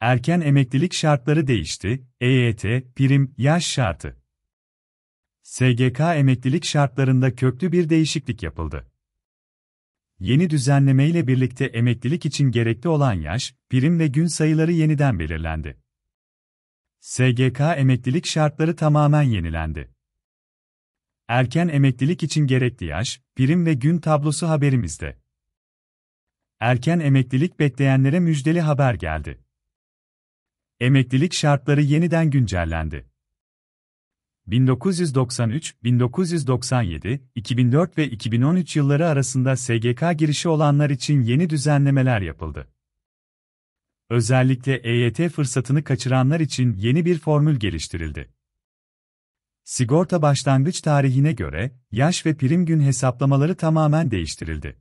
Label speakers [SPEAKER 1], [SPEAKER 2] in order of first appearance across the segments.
[SPEAKER 1] Erken emeklilik şartları değişti, EYT, prim, yaş şartı. SGK emeklilik şartlarında köklü bir değişiklik yapıldı. Yeni düzenleme ile birlikte emeklilik için gerekli olan yaş, prim ve gün sayıları yeniden belirlendi. SGK emeklilik şartları tamamen yenilendi. Erken emeklilik için gerekli yaş, prim ve gün tablosu haberimizde. Erken emeklilik bekleyenlere müjdeli haber geldi. Emeklilik şartları yeniden güncellendi. 1993, 1997, 2004 ve 2013 yılları arasında SGK girişi olanlar için yeni düzenlemeler yapıldı. Özellikle EYT fırsatını kaçıranlar için yeni bir formül geliştirildi. Sigorta başlangıç tarihine göre yaş ve prim gün hesaplamaları tamamen değiştirildi.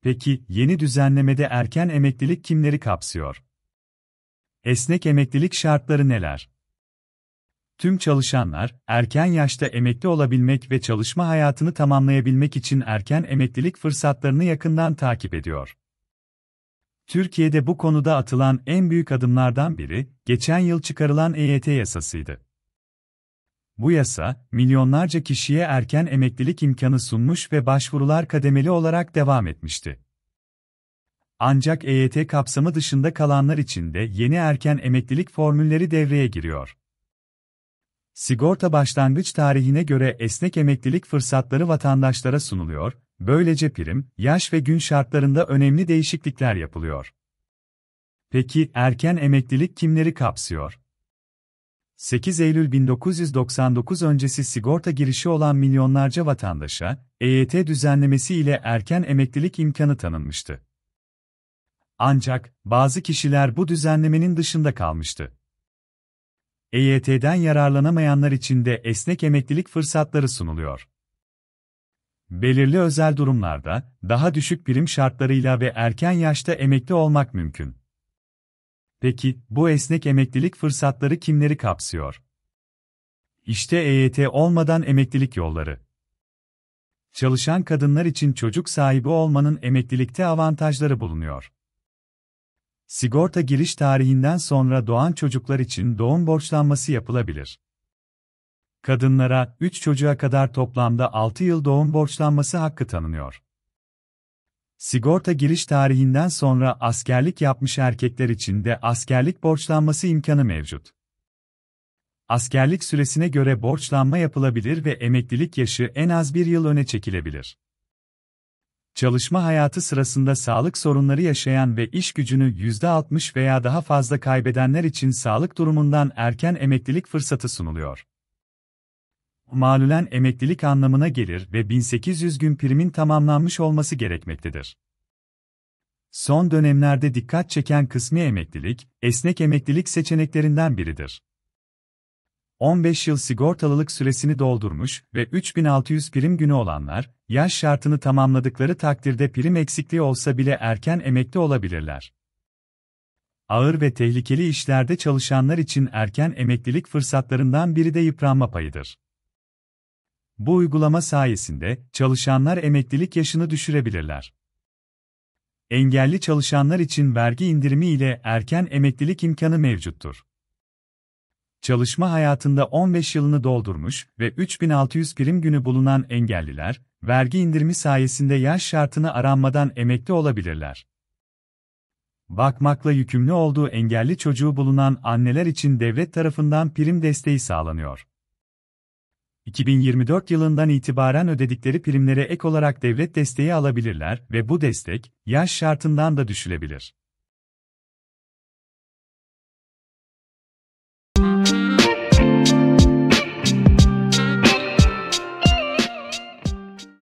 [SPEAKER 1] Peki yeni düzenlemede erken emeklilik kimleri kapsıyor? Esnek emeklilik şartları neler? Tüm çalışanlar, erken yaşta emekli olabilmek ve çalışma hayatını tamamlayabilmek için erken emeklilik fırsatlarını yakından takip ediyor. Türkiye'de bu konuda atılan en büyük adımlardan biri, geçen yıl çıkarılan EYT yasasıydı. Bu yasa, milyonlarca kişiye erken emeklilik imkanı sunmuş ve başvurular kademeli olarak devam etmişti. Ancak EYT kapsamı dışında kalanlar için de yeni erken emeklilik formülleri devreye giriyor. Sigorta başlangıç tarihine göre esnek emeklilik fırsatları vatandaşlara sunuluyor, böylece prim, yaş ve gün şartlarında önemli değişiklikler yapılıyor. Peki erken emeklilik kimleri kapsıyor? 8 Eylül 1999 öncesi sigorta girişi olan milyonlarca vatandaşa EYT düzenlemesi ile erken emeklilik imkanı tanınmıştı. Ancak, bazı kişiler bu düzenlemenin dışında kalmıştı. EYT'den yararlanamayanlar için de esnek emeklilik fırsatları sunuluyor. Belirli özel durumlarda, daha düşük prim şartlarıyla ve erken yaşta emekli olmak mümkün. Peki, bu esnek emeklilik fırsatları kimleri kapsıyor? İşte EYT olmadan emeklilik yolları. Çalışan kadınlar için çocuk sahibi olmanın emeklilikte avantajları bulunuyor. Sigorta giriş tarihinden sonra doğan çocuklar için doğum borçlanması yapılabilir. Kadınlara 3 çocuğa kadar toplamda 6 yıl doğum borçlanması hakkı tanınıyor. Sigorta giriş tarihinden sonra askerlik yapmış erkekler için de askerlik borçlanması imkanı mevcut. Askerlik süresine göre borçlanma yapılabilir ve emeklilik yaşı en az bir yıl öne çekilebilir çalışma hayatı sırasında sağlık sorunları yaşayan ve iş gücünü %60 veya daha fazla kaybedenler için sağlık durumundan erken emeklilik fırsatı sunuluyor. Malulen emeklilik anlamına gelir ve 1800 gün primin tamamlanmış olması gerekmektedir. Son dönemlerde dikkat çeken kısmi emeklilik, esnek emeklilik seçeneklerinden biridir. 15 yıl sigortalılık süresini doldurmuş ve 3600 prim günü olanlar, yaş şartını tamamladıkları takdirde prim eksikliği olsa bile erken emekli olabilirler. Ağır ve tehlikeli işlerde çalışanlar için erken emeklilik fırsatlarından biri de yıpranma payıdır. Bu uygulama sayesinde çalışanlar emeklilik yaşını düşürebilirler. Engelli çalışanlar için vergi indirimi ile erken emeklilik imkanı mevcuttur. Çalışma hayatında 15 yılını doldurmuş ve 3600 prim günü bulunan engelliler, vergi indirimi sayesinde yaş şartını aranmadan emekli olabilirler. Bakmakla yükümlü olduğu engelli çocuğu bulunan anneler için devlet tarafından prim desteği sağlanıyor. 2024 yılından itibaren ödedikleri primlere ek olarak devlet desteği alabilirler ve bu destek, yaş şartından da düşülebilir.